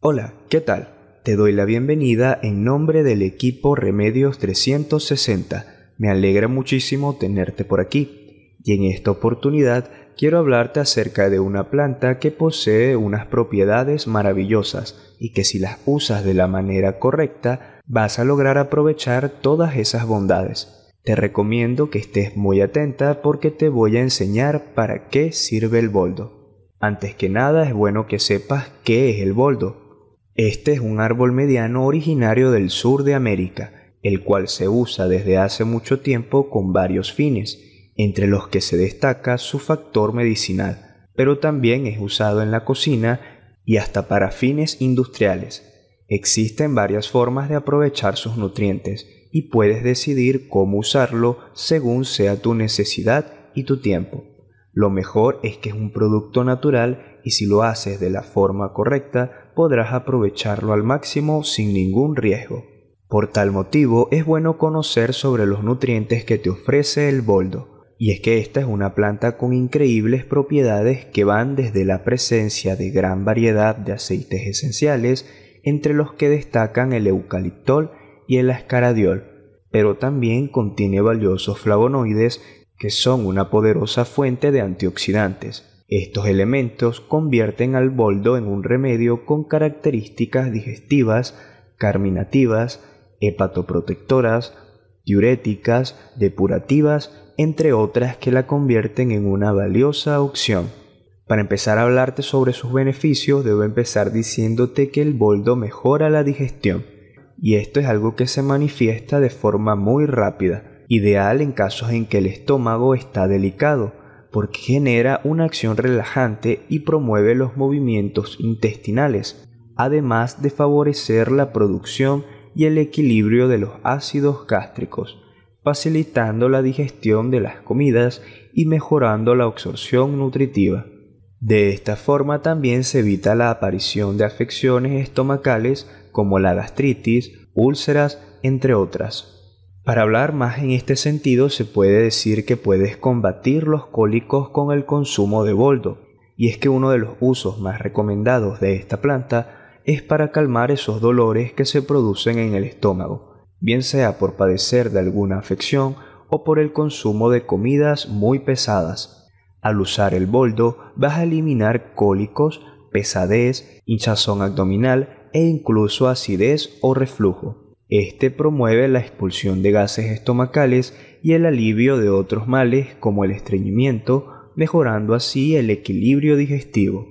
Hola, ¿qué tal? Te doy la bienvenida en nombre del equipo Remedios 360. Me alegra muchísimo tenerte por aquí. Y en esta oportunidad quiero hablarte acerca de una planta que posee unas propiedades maravillosas y que si las usas de la manera correcta vas a lograr aprovechar todas esas bondades. Te recomiendo que estés muy atenta porque te voy a enseñar para qué sirve el boldo. Antes que nada es bueno que sepas qué es el boldo este es un árbol mediano originario del sur de América, el cual se usa desde hace mucho tiempo con varios fines, entre los que se destaca su factor medicinal, pero también es usado en la cocina y hasta para fines industriales. Existen varias formas de aprovechar sus nutrientes y puedes decidir cómo usarlo según sea tu necesidad y tu tiempo. Lo mejor es que es un producto natural y si lo haces de la forma correcta podrás aprovecharlo al máximo sin ningún riesgo. Por tal motivo es bueno conocer sobre los nutrientes que te ofrece el boldo, y es que esta es una planta con increíbles propiedades que van desde la presencia de gran variedad de aceites esenciales, entre los que destacan el eucaliptol y el ascaradiol, pero también contiene valiosos flavonoides que son una poderosa fuente de antioxidantes estos elementos convierten al boldo en un remedio con características digestivas, carminativas, hepatoprotectoras, diuréticas, depurativas, entre otras que la convierten en una valiosa opción. Para empezar a hablarte sobre sus beneficios, debo empezar diciéndote que el boldo mejora la digestión, y esto es algo que se manifiesta de forma muy rápida, ideal en casos en que el estómago está delicado, porque genera una acción relajante y promueve los movimientos intestinales, además de favorecer la producción y el equilibrio de los ácidos gástricos, facilitando la digestión de las comidas y mejorando la absorción nutritiva. De esta forma también se evita la aparición de afecciones estomacales como la gastritis, úlceras, entre otras. Para hablar más en este sentido, se puede decir que puedes combatir los cólicos con el consumo de boldo, y es que uno de los usos más recomendados de esta planta es para calmar esos dolores que se producen en el estómago, bien sea por padecer de alguna afección o por el consumo de comidas muy pesadas. Al usar el boldo vas a eliminar cólicos, pesadez, hinchazón abdominal e incluso acidez o reflujo. Este promueve la expulsión de gases estomacales y el alivio de otros males como el estreñimiento, mejorando así el equilibrio digestivo.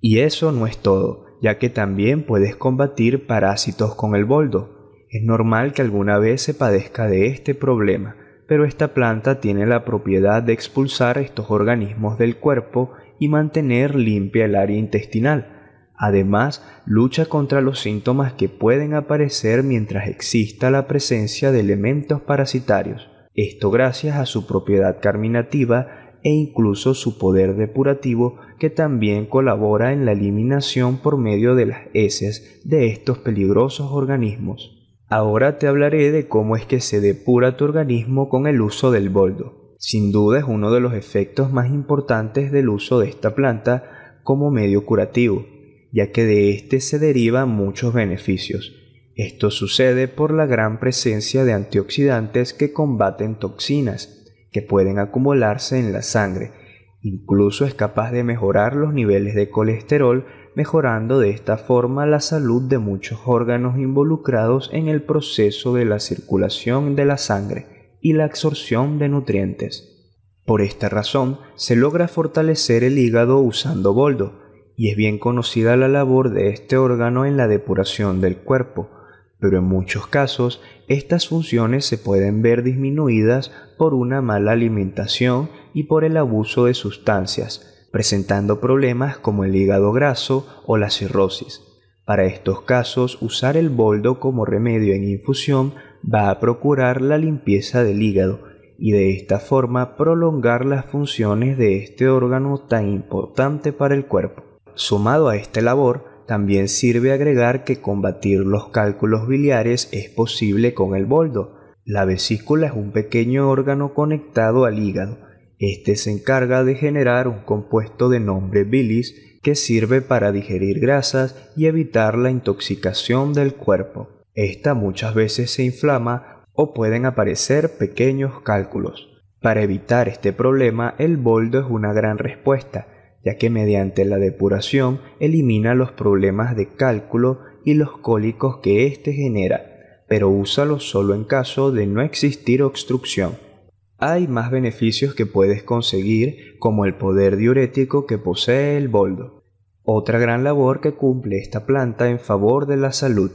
Y eso no es todo, ya que también puedes combatir parásitos con el boldo. Es normal que alguna vez se padezca de este problema, pero esta planta tiene la propiedad de expulsar estos organismos del cuerpo y mantener limpia el área intestinal, Además, lucha contra los síntomas que pueden aparecer mientras exista la presencia de elementos parasitarios, esto gracias a su propiedad carminativa e incluso su poder depurativo que también colabora en la eliminación por medio de las heces de estos peligrosos organismos. Ahora te hablaré de cómo es que se depura tu organismo con el uso del boldo. Sin duda es uno de los efectos más importantes del uso de esta planta como medio curativo ya que de éste se derivan muchos beneficios. Esto sucede por la gran presencia de antioxidantes que combaten toxinas, que pueden acumularse en la sangre. Incluso es capaz de mejorar los niveles de colesterol, mejorando de esta forma la salud de muchos órganos involucrados en el proceso de la circulación de la sangre y la absorción de nutrientes. Por esta razón, se logra fortalecer el hígado usando boldo, y es bien conocida la labor de este órgano en la depuración del cuerpo, pero en muchos casos estas funciones se pueden ver disminuidas por una mala alimentación y por el abuso de sustancias, presentando problemas como el hígado graso o la cirrosis. Para estos casos, usar el boldo como remedio en infusión va a procurar la limpieza del hígado y de esta forma prolongar las funciones de este órgano tan importante para el cuerpo. Sumado a esta labor, también sirve agregar que combatir los cálculos biliares es posible con el boldo. La vesícula es un pequeño órgano conectado al hígado. Este se encarga de generar un compuesto de nombre bilis que sirve para digerir grasas y evitar la intoxicación del cuerpo. Esta muchas veces se inflama o pueden aparecer pequeños cálculos. Para evitar este problema, el boldo es una gran respuesta ya que mediante la depuración elimina los problemas de cálculo y los cólicos que éste genera, pero úsalo solo en caso de no existir obstrucción. Hay más beneficios que puedes conseguir, como el poder diurético que posee el boldo. Otra gran labor que cumple esta planta en favor de la salud.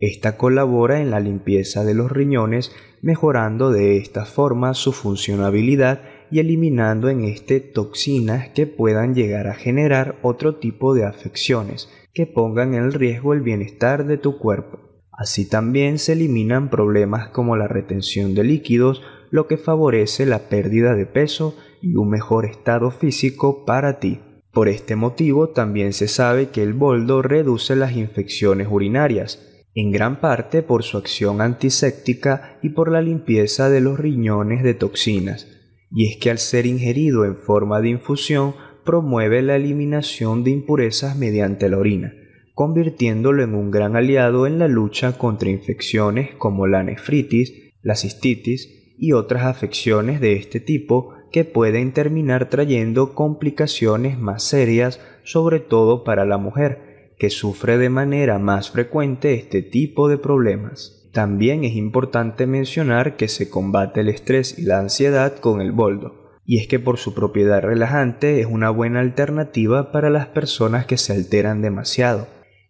Esta colabora en la limpieza de los riñones, mejorando de esta forma su funcionabilidad y eliminando en este toxinas que puedan llegar a generar otro tipo de afecciones que pongan en riesgo el bienestar de tu cuerpo. Así también se eliminan problemas como la retención de líquidos, lo que favorece la pérdida de peso y un mejor estado físico para ti. Por este motivo también se sabe que el boldo reduce las infecciones urinarias, en gran parte por su acción antiséptica y por la limpieza de los riñones de toxinas, y es que al ser ingerido en forma de infusión promueve la eliminación de impurezas mediante la orina, convirtiéndolo en un gran aliado en la lucha contra infecciones como la nefritis, la cistitis y otras afecciones de este tipo que pueden terminar trayendo complicaciones más serias, sobre todo para la mujer, que sufre de manera más frecuente este tipo de problemas. También es importante mencionar que se combate el estrés y la ansiedad con el boldo, y es que por su propiedad relajante es una buena alternativa para las personas que se alteran demasiado.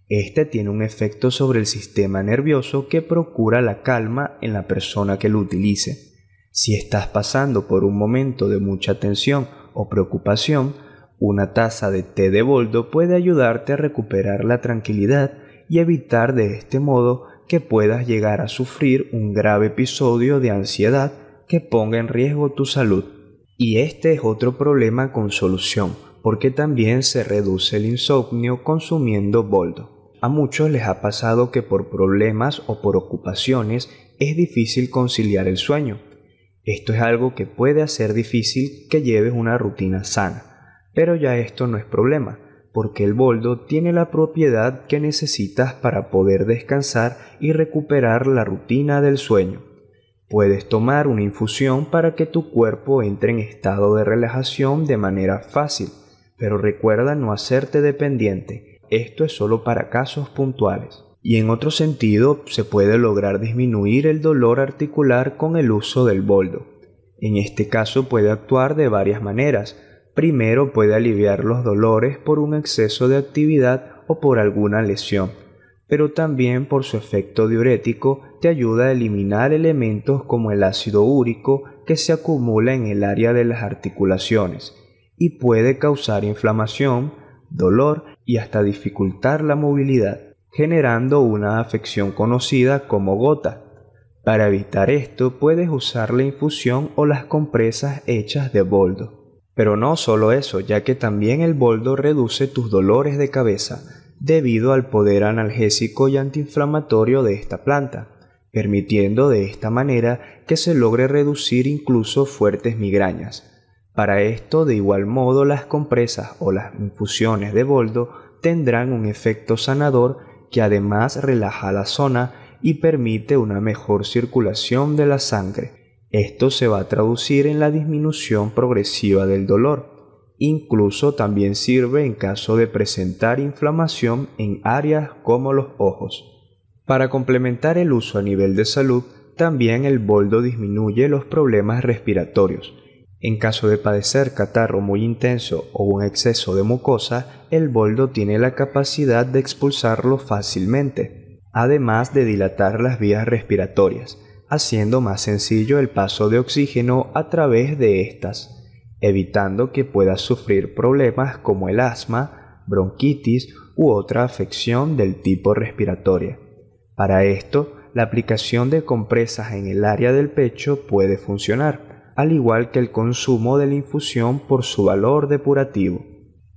Este tiene un efecto sobre el sistema nervioso que procura la calma en la persona que lo utilice. Si estás pasando por un momento de mucha tensión o preocupación, una taza de té de boldo puede ayudarte a recuperar la tranquilidad y evitar de este modo que puedas llegar a sufrir un grave episodio de ansiedad que ponga en riesgo tu salud. Y este es otro problema con solución, porque también se reduce el insomnio consumiendo boldo. A muchos les ha pasado que por problemas o por ocupaciones es difícil conciliar el sueño. Esto es algo que puede hacer difícil que lleves una rutina sana, pero ya esto no es problema porque el boldo tiene la propiedad que necesitas para poder descansar y recuperar la rutina del sueño. Puedes tomar una infusión para que tu cuerpo entre en estado de relajación de manera fácil, pero recuerda no hacerte dependiente. Esto es solo para casos puntuales. Y en otro sentido, se puede lograr disminuir el dolor articular con el uso del boldo. En este caso puede actuar de varias maneras, Primero puede aliviar los dolores por un exceso de actividad o por alguna lesión, pero también por su efecto diurético te ayuda a eliminar elementos como el ácido úrico que se acumula en el área de las articulaciones y puede causar inflamación, dolor y hasta dificultar la movilidad, generando una afección conocida como gota. Para evitar esto puedes usar la infusión o las compresas hechas de boldo. Pero no solo eso, ya que también el boldo reduce tus dolores de cabeza debido al poder analgésico y antiinflamatorio de esta planta, permitiendo de esta manera que se logre reducir incluso fuertes migrañas. Para esto, de igual modo, las compresas o las infusiones de boldo tendrán un efecto sanador que además relaja la zona y permite una mejor circulación de la sangre, esto se va a traducir en la disminución progresiva del dolor. Incluso también sirve en caso de presentar inflamación en áreas como los ojos. Para complementar el uso a nivel de salud, también el boldo disminuye los problemas respiratorios. En caso de padecer catarro muy intenso o un exceso de mucosa, el boldo tiene la capacidad de expulsarlo fácilmente, además de dilatar las vías respiratorias haciendo más sencillo el paso de oxígeno a través de estas, evitando que pueda sufrir problemas como el asma, bronquitis u otra afección del tipo respiratoria. Para esto, la aplicación de compresas en el área del pecho puede funcionar, al igual que el consumo de la infusión por su valor depurativo.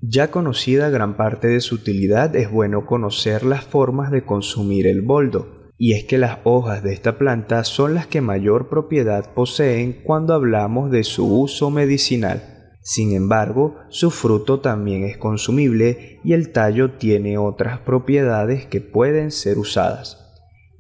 Ya conocida gran parte de su utilidad, es bueno conocer las formas de consumir el boldo y es que las hojas de esta planta son las que mayor propiedad poseen cuando hablamos de su uso medicinal. Sin embargo, su fruto también es consumible y el tallo tiene otras propiedades que pueden ser usadas.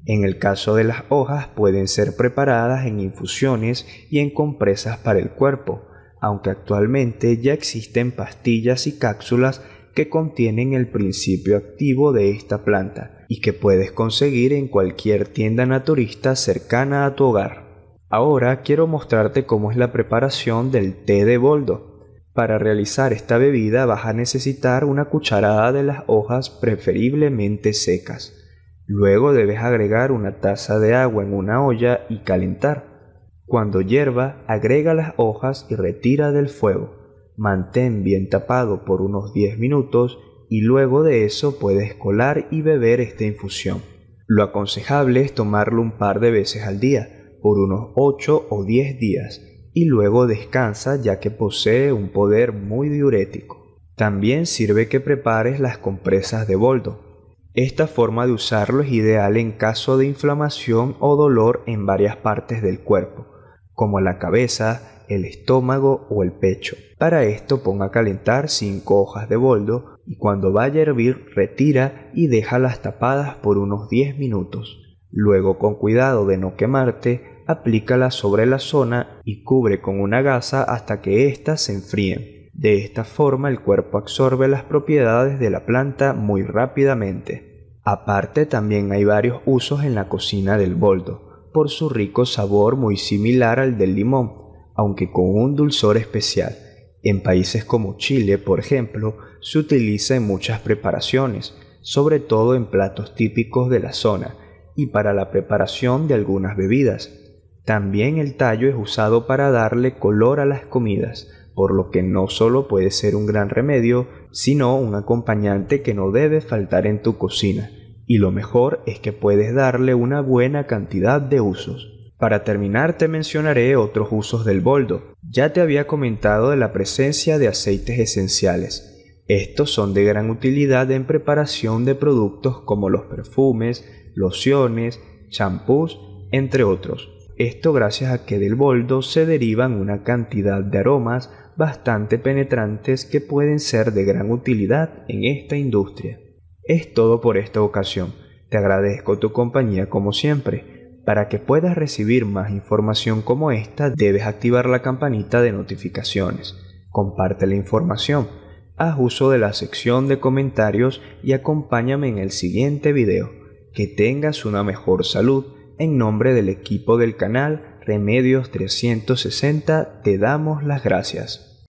En el caso de las hojas pueden ser preparadas en infusiones y en compresas para el cuerpo, aunque actualmente ya existen pastillas y cápsulas que contienen el principio activo de esta planta, y que puedes conseguir en cualquier tienda naturista cercana a tu hogar. Ahora quiero mostrarte cómo es la preparación del té de boldo. Para realizar esta bebida vas a necesitar una cucharada de las hojas preferiblemente secas. Luego debes agregar una taza de agua en una olla y calentar. Cuando hierva, agrega las hojas y retira del fuego. Mantén bien tapado por unos 10 minutos y luego de eso puedes colar y beber esta infusión. Lo aconsejable es tomarlo un par de veces al día, por unos 8 o 10 días, y luego descansa ya que posee un poder muy diurético. También sirve que prepares las compresas de boldo. Esta forma de usarlo es ideal en caso de inflamación o dolor en varias partes del cuerpo, como la cabeza, el estómago o el pecho. Para esto ponga a calentar 5 hojas de boldo, y cuando vaya a hervir retira y déjalas tapadas por unos 10 minutos. Luego con cuidado de no quemarte, aplícala sobre la zona y cubre con una gasa hasta que ésta se enfríen. De esta forma el cuerpo absorbe las propiedades de la planta muy rápidamente. Aparte también hay varios usos en la cocina del boldo, por su rico sabor muy similar al del limón, aunque con un dulzor especial. En países como Chile, por ejemplo, se utiliza en muchas preparaciones, sobre todo en platos típicos de la zona y para la preparación de algunas bebidas. También el tallo es usado para darle color a las comidas, por lo que no solo puede ser un gran remedio, sino un acompañante que no debe faltar en tu cocina, y lo mejor es que puedes darle una buena cantidad de usos. Para terminar te mencionaré otros usos del boldo. Ya te había comentado de la presencia de aceites esenciales. Estos son de gran utilidad en preparación de productos como los perfumes, lociones, champús, entre otros. Esto gracias a que del boldo se derivan una cantidad de aromas bastante penetrantes que pueden ser de gran utilidad en esta industria. Es todo por esta ocasión. Te agradezco tu compañía como siempre. Para que puedas recibir más información como esta, debes activar la campanita de notificaciones. Comparte la información, haz uso de la sección de comentarios y acompáñame en el siguiente video. Que tengas una mejor salud. En nombre del equipo del canal Remedios 360 te damos las gracias.